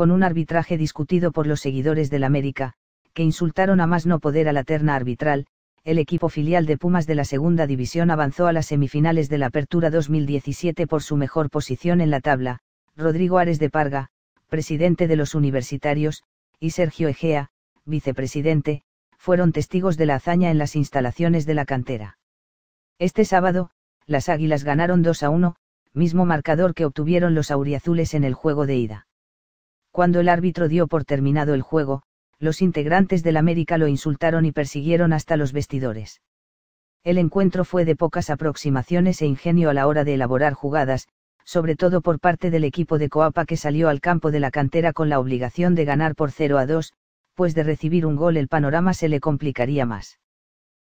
con un arbitraje discutido por los seguidores del América, que insultaron a más no poder a la terna arbitral, el equipo filial de Pumas de la Segunda División avanzó a las semifinales de la Apertura 2017 por su mejor posición en la tabla, Rodrigo Ares de Parga, presidente de los universitarios, y Sergio Egea, vicepresidente, fueron testigos de la hazaña en las instalaciones de la cantera. Este sábado, las Águilas ganaron 2 a 1, mismo marcador que obtuvieron los auriazules en el juego de ida cuando el árbitro dio por terminado el juego, los integrantes del América lo insultaron y persiguieron hasta los vestidores. El encuentro fue de pocas aproximaciones e ingenio a la hora de elaborar jugadas, sobre todo por parte del equipo de Coapa que salió al campo de la cantera con la obligación de ganar por 0 a 2, pues de recibir un gol el panorama se le complicaría más.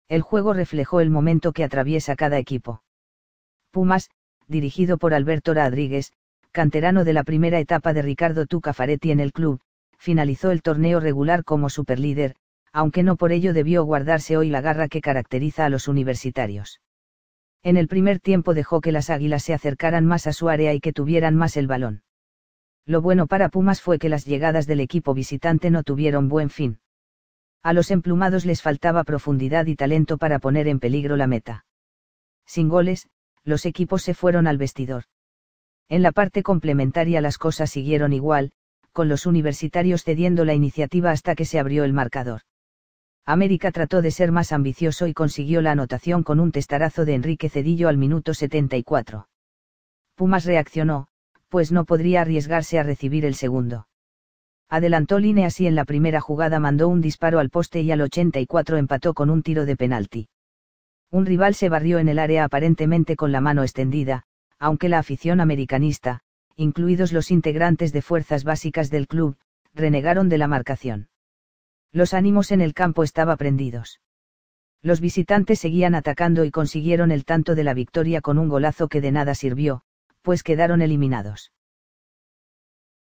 El juego reflejó el momento que atraviesa cada equipo. Pumas, dirigido por Alberto Rodríguez, canterano de la primera etapa de Ricardo Tucafaretti en el club, finalizó el torneo regular como superlíder, aunque no por ello debió guardarse hoy la garra que caracteriza a los universitarios. En el primer tiempo dejó que las águilas se acercaran más a su área y que tuvieran más el balón. Lo bueno para Pumas fue que las llegadas del equipo visitante no tuvieron buen fin. A los emplumados les faltaba profundidad y talento para poner en peligro la meta. Sin goles, los equipos se fueron al vestidor. En la parte complementaria las cosas siguieron igual, con los universitarios cediendo la iniciativa hasta que se abrió el marcador. América trató de ser más ambicioso y consiguió la anotación con un testarazo de Enrique Cedillo al minuto 74. Pumas reaccionó, pues no podría arriesgarse a recibir el segundo. Adelantó línea y en la primera jugada mandó un disparo al poste y al 84 empató con un tiro de penalti. Un rival se barrió en el área aparentemente con la mano extendida, aunque la afición americanista, incluidos los integrantes de fuerzas básicas del club, renegaron de la marcación. Los ánimos en el campo estaban prendidos. Los visitantes seguían atacando y consiguieron el tanto de la victoria con un golazo que de nada sirvió, pues quedaron eliminados.